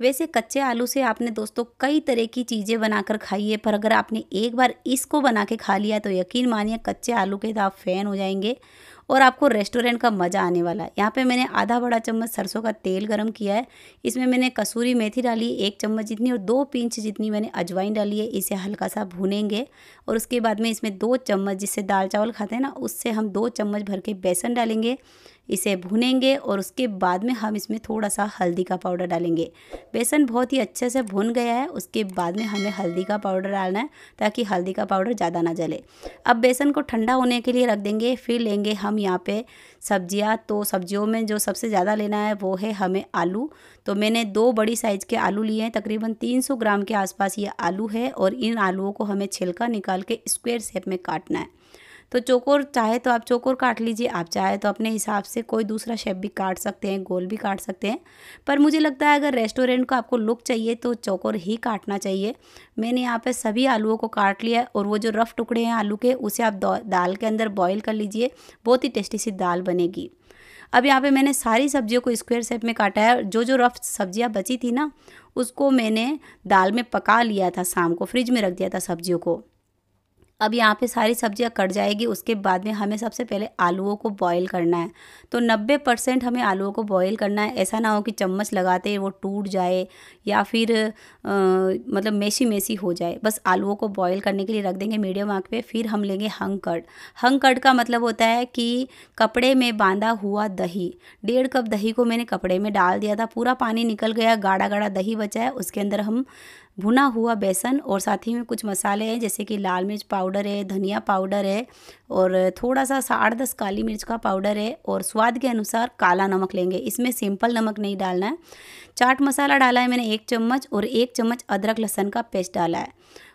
वैसे कच्चे आलू से आपने दोस्तों कई तरह की चीज़ें बनाकर खाई है पर अगर आपने एक बार इसको बना के खा लिया तो यकीन मानिए कच्चे आलू के तो आप फ़ैन हो जाएंगे और आपको रेस्टोरेंट का मज़ा आने वाला है यहाँ पे मैंने आधा बड़ा चम्मच सरसों का तेल गरम किया है इसमें मैंने कसूरी मेथी डाली एक चम्मच जितनी और दो पिंच जितनी मैंने अजवाइन डाली है इसे हल्का सा भूनेंगे और उसके बाद में इसमें दो चम्मच जिससे दाल चावल खाते हैं ना उससे हम दो चम्मच भर के बेसन डालेंगे इसे भुनेंगे और उसके बाद में हम इसमें थोड़ा सा हल्दी का पाउडर डालेंगे बेसन बहुत ही अच्छे से भुन गया है उसके बाद में हमें हल्दी का पाउडर डालना है ताकि हल्दी का पाउडर ज़्यादा ना जले अब बेसन को ठंडा होने के लिए रख देंगे फिर लेंगे हम यहाँ पे सब्जियाँ तो सब्जियों में जो सबसे ज़्यादा लेना है वो है हमें आलू तो मैंने दो बड़ी साइज़ के आलू लिए हैं तकरीबन तीन ग्राम के आसपास ये आलू है और इन आलुओं को हमें छिलका निकाल के स्क्वेयर शेप में काटना है तो चोकोर चाहे तो आप चोकोर काट लीजिए आप चाहे तो अपने हिसाब से कोई दूसरा शेप भी काट सकते हैं गोल भी काट सकते हैं पर मुझे लगता है अगर रेस्टोरेंट का आपको लुक चाहिए तो चोकोर ही काटना चाहिए मैंने यहाँ पर सभी आलूओं को काट लिया और वो जो रफ़ टुकड़े हैं आलू के उसे आप दाल के अंदर बॉयल कर लीजिए बहुत ही टेस्टी सी दाल बनेगी अब यहाँ पे मैंने सारी सब्जियों को स्क्वायर शेप में काटा है जो जो रफ सब्जियाँ बची थी ना उसको मैंने दाल में पका लिया था शाम को फ्रिज में रख दिया था सब्जियों को अब यहाँ पे सारी सब्जियाँ कट जाएगी उसके बाद में हमें सबसे पहले आलूओं को बॉईल करना है तो 90 परसेंट हमें आलूओं को बॉईल करना है ऐसा ना हो कि चम्मच लगाते वो टूट जाए या फिर आ, मतलब मेसी मेसी हो जाए बस आलूओं को बॉईल करने के लिए रख देंगे मीडियम आँख पे फिर हम लेंगे हंग कट हंग कट का मतलब होता है कि कपड़े में बांधा हुआ दही डेढ़ कप दही को मैंने कपड़े में डाल दिया था पूरा पानी निकल गया गाढ़ा गाढ़ा दही बचा है उसके अंदर हम भुना हुआ बेसन और साथ ही में कुछ मसाले हैं जैसे कि लाल मिर्च पाउडर है धनिया पाउडर है और थोड़ा सा साठ दस काली मिर्च का पाउडर है और स्वाद के अनुसार काला नमक लेंगे इसमें सिंपल नमक नहीं डालना है चाट मसाला डाला है मैंने एक चम्मच और एक चम्मच अदरक लहसन का पेस्ट डाला है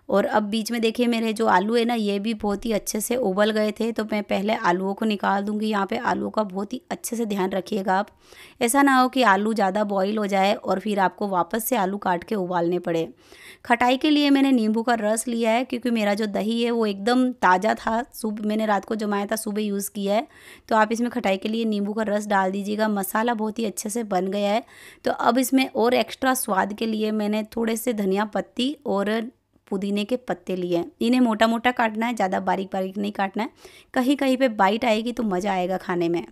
और अब बीच में देखिए मेरे जो आलू है ना ये भी बहुत ही अच्छे से उबल गए थे तो मैं पहले आलूओं को निकाल दूंगी यहाँ पर आलूओं का बहुत ही अच्छे से ध्यान रखिएगा आप ऐसा ना हो कि आलू ज़्यादा बॉईल हो जाए और फिर आपको वापस से आलू काट के उबालने पड़े खटाई के लिए मैंने नींबू का रस लिया है क्योंकि मेरा जो दही है वो एकदम ताज़ा था सुबह मैंने रात को जमाया था सुबह यूज़ किया है तो आप इसमें खटाई के लिए नींबू का रस डाल दीजिएगा मसाला बहुत ही अच्छे से बन गया है तो अब इसमें और एक्स्ट्रा स्वाद के लिए मैंने थोड़े से धनिया पत्ती और पुदीने के पत्ते लिए हैं इन्हें मोटा मोटा काटना है ज़्यादा बारीक बारीक नहीं काटना है कहीं कहीं पे बाइट आएगी तो मज़ा आएगा खाने में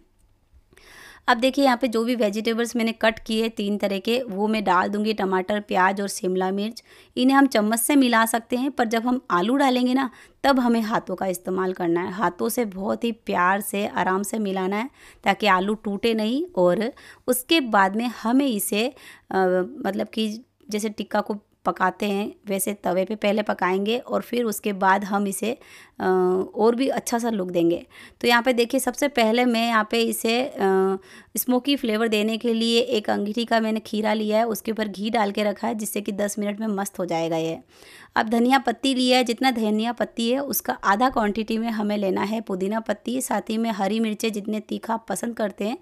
अब देखिए यहाँ पे जो भी वेजिटेबल्स मैंने कट किए तीन तरह के वो मैं डाल दूंगी टमाटर प्याज और शिमला मिर्च इन्हें हम चम्मच से मिला सकते हैं पर जब हम आलू डालेंगे ना तब हमें हाथों का इस्तेमाल करना है हाथों से बहुत ही प्यार से आराम से मिलाना है ताकि आलू टूटे नहीं और उसके बाद में हमें इसे आ, मतलब कि जैसे टिक्का को पकाते हैं वैसे तवे पे पहले पकाएंगे और फिर उसके बाद हम इसे और भी अच्छा सा लुक देंगे तो यहाँ पे देखिए सबसे पहले मैं यहाँ पे इसे स्मोकी फ्लेवर देने के लिए एक अंगीठी का मैंने खीरा लिया है उसके ऊपर घी डाल के रखा है जिससे कि दस मिनट में मस्त हो जाएगा ये अब धनिया पत्ती लिया है जितना धनिया पत्ती है उसका आधा क्वांटिटी में हमें लेना है पुदीना पत्ती साथ ही में हरी मिर्चें जितने तीखा पसंद करते हैं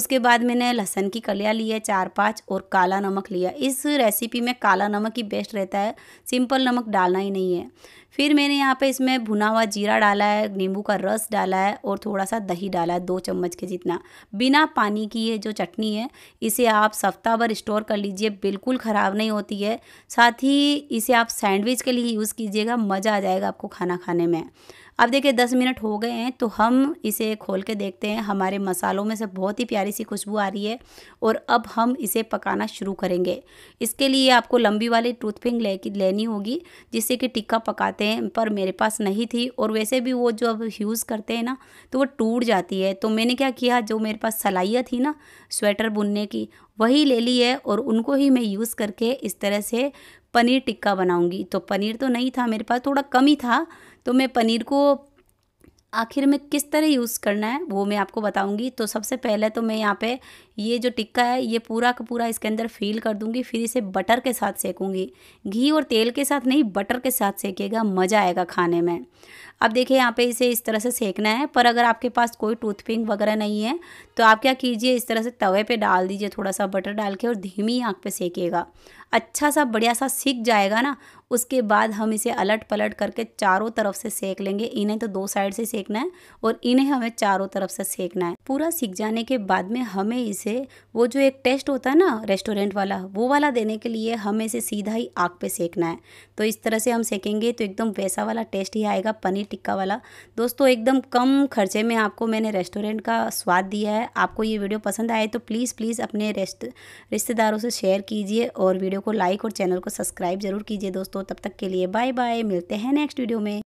उसके बाद मैंने लहसन की कलिया ली है चार पाँच और काला नमक लिया इस रेसिपी में काला नमक की ही बेस्ट रहता है सिंपल नमक डालना ही नहीं है फिर मैंने यहाँ पे इसमें भुना हुआ जीरा डाला है नींबू का रस डाला है और थोड़ा सा दही डाला है दो चम्मच के जितना बिना पानी की ये जो चटनी है इसे आप सप्ताह भर स्टोर कर लीजिए बिल्कुल ख़राब नहीं होती है साथ ही इसे आप सैंडविच के लिए यूज़ कीजिएगा मज़ा आ जाएगा आपको खाना खाने में अब देखिए दस मिनट हो गए हैं तो हम इसे खोल के देखते हैं हमारे मसालों में से बहुत ही प्यारी सी खुशबू आ रही है और अब हम इसे पकाना शुरू करेंगे इसके लिए आपको लंबी वाली टूथपिंग ले लेनी होगी जिससे कि टिक्का पकाते हैं पर मेरे पास नहीं थी और वैसे भी वो जो अब यूज़ करते हैं ना तो वो टूट जाती है तो मैंने क्या किया जो मेरे पास सलाइया थी ना स्वेटर बुनने की वही ले ली है और उनको ही मैं यूज़ करके इस तरह से पनीर टिक्का बनाऊंगी तो पनीर तो नहीं था मेरे पास थोड़ा कम ही था तो मैं पनीर को आखिर में किस तरह यूज़ करना है वो मैं आपको बताऊंगी तो सबसे पहले तो मैं यहाँ पे ये जो टिक्का है ये पूरा का पूरा इसके अंदर फील कर दूंगी फिर इसे बटर के साथ सेकूंगी घी और तेल के साथ नहीं बटर के साथ सेकेगा मज़ा आएगा खाने में अब देखिए यहाँ पे इसे इस तरह से सेकना है पर अगर आपके पास कोई टूथपिक वगैरह नहीं है तो आप क्या कीजिए इस तरह से तवे पर डाल दीजिए थोड़ा सा बटर डाल के और धीमी आँख पर सेकेगा अच्छा सा बढ़िया सा सीख जाएगा ना उसके बाद हम इसे अलट पलट करके चारों तरफ से सेक लेंगे इन्हें तो दो साइड से सेकना है और इन्हें हमें चारों तरफ से सेकना है पूरा सीख जाने के बाद में हमें इसे वो जो एक टेस्ट होता है ना रेस्टोरेंट वाला वो वाला देने के लिए हमें इसे सीधा ही आग पे सेकना है तो इस तरह से हम सेकेंगे तो एकदम वैसा वाला टेस्ट ही आएगा पनीर टिक्का वाला दोस्तों एकदम कम खर्चे में आपको मैंने रेस्टोरेंट का स्वाद दिया है आपको ये वीडियो पसंद आए तो प्लीज़ प्लीज़ अपने रिश्तेदारों से शेयर कीजिए और वीडियो को लाइक और चैनल को सब्सक्राइब जरूर कीजिए दोस्तों तब तक के लिए बाय बाय मिलते हैं नेक्स्ट वीडियो में